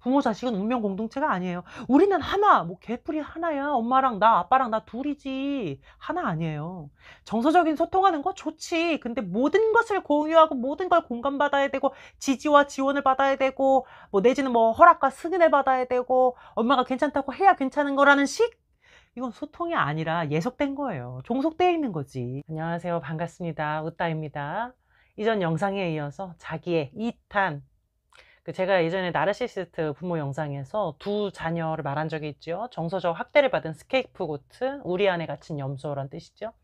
부모 자식은 운명 공동체가 아니에요. 우리는 하나, 뭐 개풀이 하나야. 엄마랑 나, 아빠랑 나 둘이지. 하나 아니에요. 정서적인 소통하는 거 좋지. 근데 모든 것을 공유하고 모든 걸 공감받아야 되고 지지와 지원을 받아야 되고 뭐 내지는 뭐 허락과 승인을 받아야 되고 엄마가 괜찮다고 해야 괜찮은 거라는 식 이건 소통이 아니라 예속된 거예요. 종속되어 있는 거지. 안녕하세요. 반갑습니다. 웃다입니다. 이전 영상에 이어서 자기의 2탄 그 제가 예전에 나르시시스트 부모 영상에서 두 자녀를 말한 적이 있죠 정서적 학대를 받은 스케이프 고트, 우리 안에 갇힌 염소란 뜻이죠.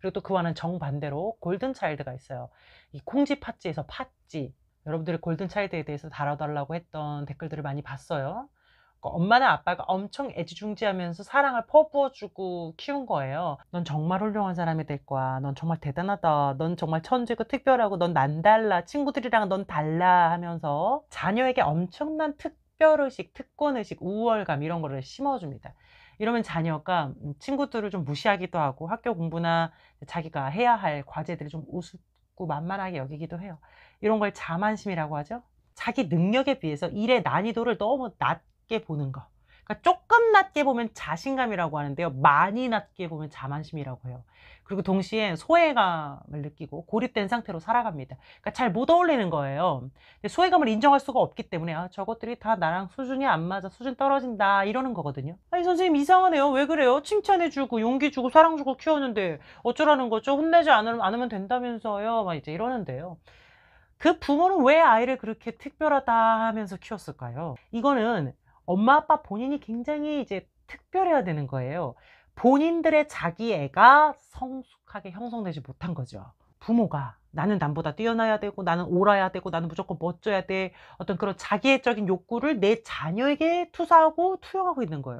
그리고 또 그와는 정반대로 골든 차일드가 있어요. 이 콩지 팥지에서 팥지. 여러분들이 골든 차일드에 대해서 다뤄달라고 했던 댓글들을 많이 봤어요. 그 엄마나 아빠가 엄청 애지중지하면서 사랑을 퍼부어주고 키운 거예요. 넌 정말 훌륭한 사람이 될 거야. 넌 정말 대단하다. 넌 정말 천재고 특별하고 넌 난달라. 친구들이랑 넌 달라 하면서 자녀에게 엄청난 특별의식, 특권의식, 우월감 이런 거를 심어줍니다. 이러면 자녀가 음 친구들을 좀 무시하기도 하고 학교 공부나 자기가 해야 할과제들을좀 우습고 만만하게 여기기도 해요. 이런 걸 자만심이라고 하죠. 자기 능력에 비해서 일의 난이도를 너무 낮 낮게 보는 거. 그러니까 조금 낮게 보면 자신감이라고 하는데요. 많이 낮게 보면 자만심이라고 해요. 그리고 동시에 소외감을 느끼고 고립된 상태로 살아갑니다. 그러니까 잘 못 어울리는 거예요. 소외감을 인정할 수가 없기 때문에 아, 저것들이 다 나랑 수준이 안 맞아, 수준 떨어진다 이러는 거거든요. 아니 선생님 이상하네요. 왜 그래요? 칭찬해주고 용기 주고 사랑 주고 키웠는데 어쩌라는 거죠? 혼내지 않으면 된다면서요. 막 이제 이러는데요. 그 부모는 왜 아이를 그렇게 특별하다 하면서 키웠을까요? 이거는 엄마 아빠 본인이 굉장히 이제 특별해야 되는 거예요. 본인들의 자기 애가 성숙하게 형성되지 못한 거죠. 부모가 나는 남보다 뛰어나야 되고 나는 옳아야 되고 나는 무조건 멋져야 돼 어떤 그런 자기애적인 욕구를 내 자녀에게 투사하고 투영하고 있는 거예요.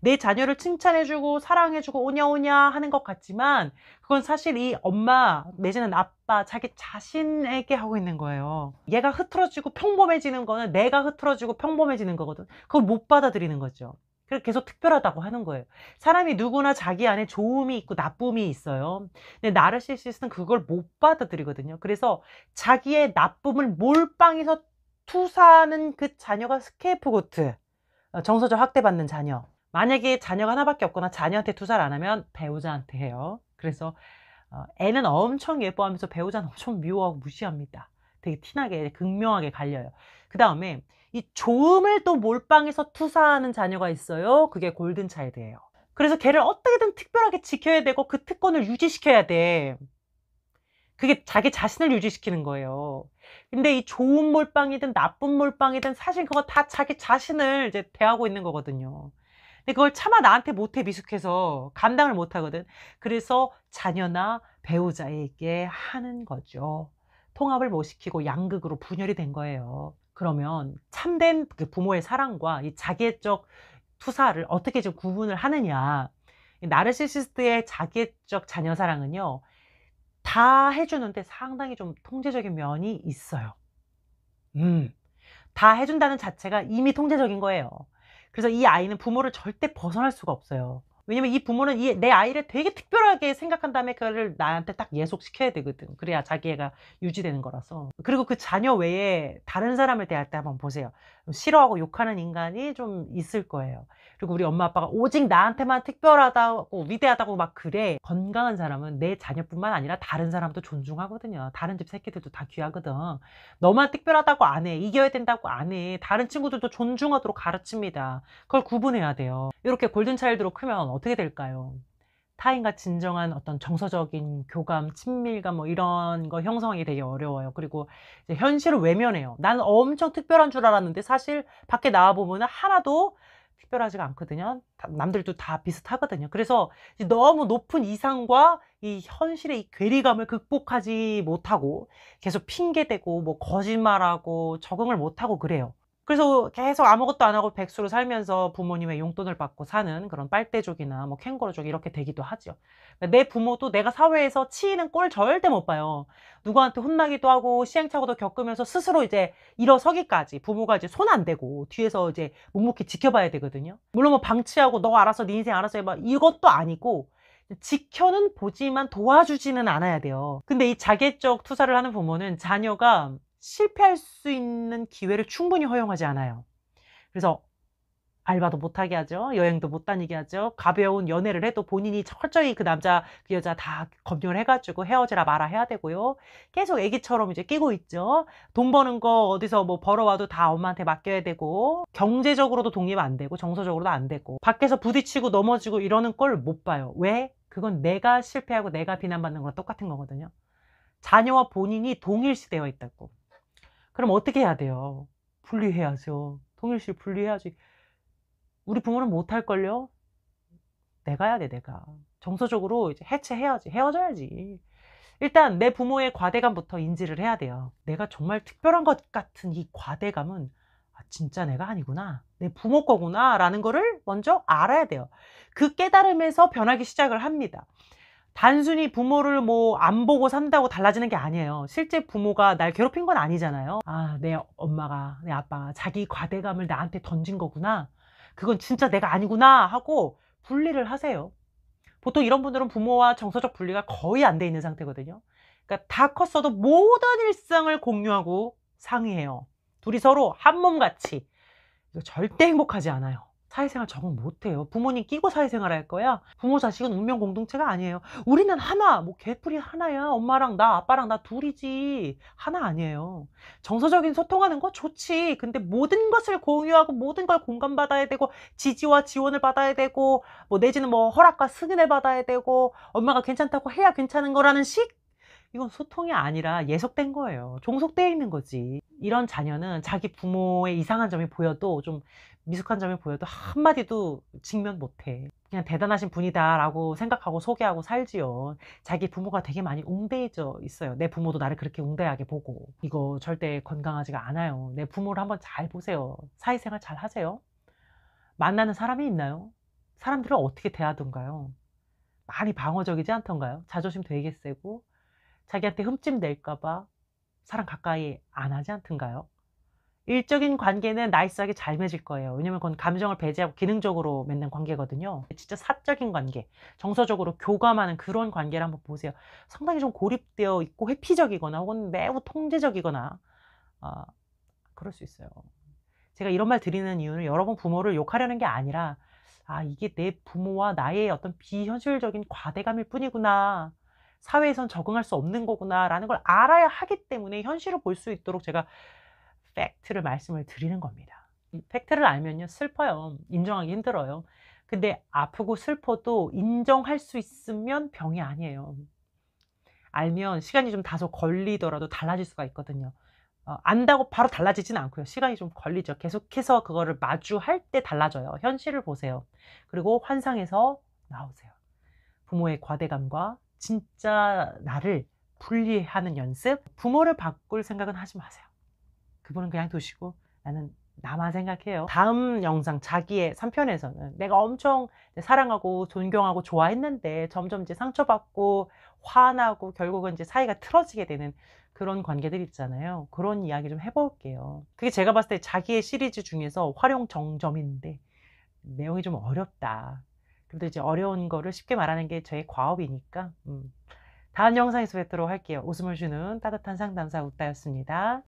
내 자녀를 칭찬해주고 사랑해주고 오냐오냐 하는 것 같지만 그건 사실 이 엄마 내지는 아빠 자기 자신에게 하고 있는 거예요 얘가 흐트러지고 평범해지는 거는 내가 흐트러지고 평범해지는 거거든 그걸 못 받아들이는 거죠 그래서 계속 특별하다고 하는 거예요 사람이 누구나 자기 안에 좋음이 있고 나쁨이 있어요 근데 나르시시스는 그걸 못 받아들이거든요 그래서 자기의 나쁨을 몰빵해서 투사하는 그 자녀가 스케이프고트 어, 정서적 학대받는 자녀 만약에 자녀가 하나밖에 없거나 자녀한테 투자를 안 하면 배우자한테 해요. 그래서 어, 애는 엄청 예뻐하면서 배우자는 엄청 미워하고 무시합니다. 되게 티나게 극명하게 갈려요. 그 다음에 이 조음을 또 몰빵해서 투사하는 자녀가 있어요. 그게 골든 차일드예요. 그래서 걔를 어떻게든 특별하게 지켜야 되고 그 특권을 유지시켜야 돼. 그게 자기 자신을 유지시키는 거예요. 근데 이 좋은 몰빵이든 나쁜 몰빵이든 사실 그거 다 자기 자신을 이제 대하고 있는 거거든요. 그걸 차마 나한테 못해 미숙해서 감당을 못하거든. 그래서 자녀나 배우자에게 하는 거죠. 통합을 못 뭐 시키고 양극으로 분열이 된 거예요. 그러면 참된 그 부모의 사랑과 이자기적 투사를 어떻게 좀 구분을 하느냐. 나르시시스트의 자기적 자녀 사랑은요, 다 해주는데 상당히 좀 통제적인 면이 있어요. 음, 다 해준다는 자체가 이미 통제적인 거예요. 그래서 이 아이는 부모를 절대 벗어날 수가 없어요. 왜냐면 이 부모는 이, 내 아이를 되게 특별하게 생각한 다음에 그거를 나한테 딱 예속시켜야 되거든. 그래야 자기 애가 유지되는 거라서. 그리고 그 자녀 외에 다른 사람을 대할 때 한번 보세요. 싫어하고 욕하는 인간이 좀 있을 거예요. 그리고 우리 엄마 아빠가 오직 나한테만 특별하다고 위대하다고 막 그래. 건강한 사람은 내 자녀뿐만 아니라 다른 사람도 존중하거든요. 다른 집 새끼들도 다 귀하거든. 너만 특별하다고 안 해. 이겨야 된다고 안 해. 다른 친구들도 존중하도록 가르칩니다. 그걸 구분해야 돼요. 이렇게 골든차일드로 크면 어떻게 될까요? 타인과 진정한 어떤 정서적인 교감, 친밀감 뭐 이런 거 형성하기 되게 어려워요. 그리고 현실을 외면해요. 나는 엄청 특별한 줄 알았는데 사실 밖에 나와 보면 하나도 특별하지가 않거든요. 남들도 다 비슷하거든요. 그래서 너무 높은 이상과 이 현실의 이 괴리감을 극복하지 못하고 계속 핑계대고 뭐 거짓말하고 적응을 못하고 그래요. 그래서 계속 아무것도 안 하고 백수로 살면서 부모님의 용돈을 받고 사는 그런 빨대족이나 뭐 캥거루족 이렇게 되기도 하죠. 그러니까 내 부모도 내가 사회에서 치이는 꼴 절대 못 봐요. 누구한테 혼나기도 하고 시행착오도 겪으면서 스스로 이제 일어서기까지 부모가 이제 손 안 대고 뒤에서 이제 묵묵히 지켜봐야 되거든요. 물론 뭐 방치하고 너 알아서 네 인생 알아서 해봐 이것도 아니고 지켜는 보지만 도와주지는 않아야 돼요. 근데 이 자개적 투자를 하는 부모는 자녀가 실패할 수 있는 기회를 충분히 허용하지 않아요. 그래서 알바도 못하게 하죠. 여행도 못 다니게 하죠. 가벼운 연애를 해도 본인이 철저히 그 남자, 그 여자 다 검열을 해가지고 헤어지라 말아 해야 되고요. 계속 애기처럼 이제 끼고 있죠. 돈 버는 거 어디서 뭐 벌어와도 다 엄마한테 맡겨야 되고, 경제적으로도 독립 안 되고, 정서적으로도 안 되고, 밖에서 부딪히고 넘어지고 이러는 걸 못 봐요. 왜? 그건 내가 실패하고 내가 비난받는 거랑 똑같은 거거든요. 자녀와 본인이 동일시되어 있다고. 그럼 어떻게 해야 돼요? 분리해야죠. 통일실 분리해야지. 우리 부모는 못할걸요? 내가 해야 돼, 내가. 정서적으로 이제 해체해야지. 헤어져야지. 일단 내 부모의 과대감부터 인지를 해야 돼요. 내가 정말 특별한 것 같은 이 과대감은 아, 진짜 내가 아니구나. 내 부모 거구나. 라는 거를 먼저 알아야 돼요. 그 깨달음에서 변하기 시작을 합니다. 단순히 부모를 뭐 안 보고 산다고 달라지는 게 아니에요 실제 부모가 날 괴롭힌 건 아니잖아요 아내 엄마가 내 아빠가 자기 과대감을 나한테 던진 거구나 그건 진짜 내가 아니구나 하고 분리를 하세요 보통 이런 분들은 부모와 정서적 분리가 거의 안 돼 있는 상태거든요 그러니까 다 컸어도 모든 일상을 공유하고 상의해요 둘이 서로 한 몸같이 절대 행복하지 않아요 사회생활 적응 못해요. 부모님 끼고 사회생활 할 거야. 부모 자식은 운명 공동체가 아니에요. 우리는 하나, 뭐 개뿔이 하나야. 엄마랑 나, 아빠랑 나 둘이지. 하나 아니에요. 정서적인 소통하는 거 좋지. 근데 모든 것을 공유하고 모든 걸 공감받아야 되고 지지와 지원을 받아야 되고 뭐 내지는 뭐 허락과 승인을 받아야 되고 엄마가 괜찮다고 해야 괜찮은 거라는 식 이건 소통이 아니라 예속된 거예요. 종속되어 있는 거지. 이런 자녀는 자기 부모의 이상한 점이 보여도 좀 미숙한 점이 보여도 한마디도 직면 못해. 그냥 대단하신 분이다라고 생각하고 소개하고 살지요. 자기 부모가 되게 많이 웅대해져 있어요. 내 부모도 나를 그렇게 웅대하게 보고. 이거 절대 건강하지가 않아요. 내 부모를 한번 잘 보세요. 사회생활 잘 하세요. 만나는 사람이 있나요? 사람들을 어떻게 대하던가요? 많이 방어적이지 않던가요? 자존심 되게 세고 자기한테 흠집 낼까봐 사람 가까이 안 하지 않던가요? 일적인 관계는 나이스하게 잘 맺을 거예요. 왜냐면 그건 감정을 배제하고 기능적으로 맺는 관계거든요. 진짜 사적인 관계, 정서적으로 교감하는 그런 관계를 한번 보세요. 상당히 좀 고립되어 있고 회피적이거나 혹은 매우 통제적이거나 아, 그럴 수 있어요. 제가 이런 말 드리는 이유는 여러분 부모를 욕하려는 게 아니라 아 이게 내 부모와 나의 어떤 비현실적인 과대감일 뿐이구나 사회에선 적응할 수 없는 거구나 라는 걸 알아야 하기 때문에 현실을 볼 수 있도록 제가 팩트를 말씀을 드리는 겁니다. 음. 팩트를 알면요 슬퍼요 인정하기 힘들어요. 근데 아프고 슬퍼도 인정할 수 있으면 병이 아니에요. 알면 시간이 좀 다소 걸리더라도 달라질 수가 있거든요. 어, 안다고 바로 달라지지는 않고요. 시간이 좀 걸리죠. 계속해서 그거를 마주할 때 달라져요. 현실을 보세요. 그리고 환상에서 나오세요. 부모의 과대감과 진짜 나를 분리하는 연습. 부모를 바꿀 생각은 하지 마세요. 그분은 그냥 두시고 나는 나만 생각해요. 다음 영상 자기의 3편에서는 내가 엄청 사랑하고 존경하고 좋아했는데 점점 이제 상처받고 화나고 결국은 이제 사이가 틀어지게 되는 그런 관계들 있잖아요. 그런 이야기 좀 해볼게요. 그게 제가 봤을 때 자기의 시리즈 중에서 활용 정점인데 내용이 좀 어렵다. 그래도 이제 어려운 거를 쉽게 말하는 게 저의 과업이니까 음. 다음 영상에서 뵙도록 할게요. 웃음을 주는 따뜻한 상담사 웃다였습니다.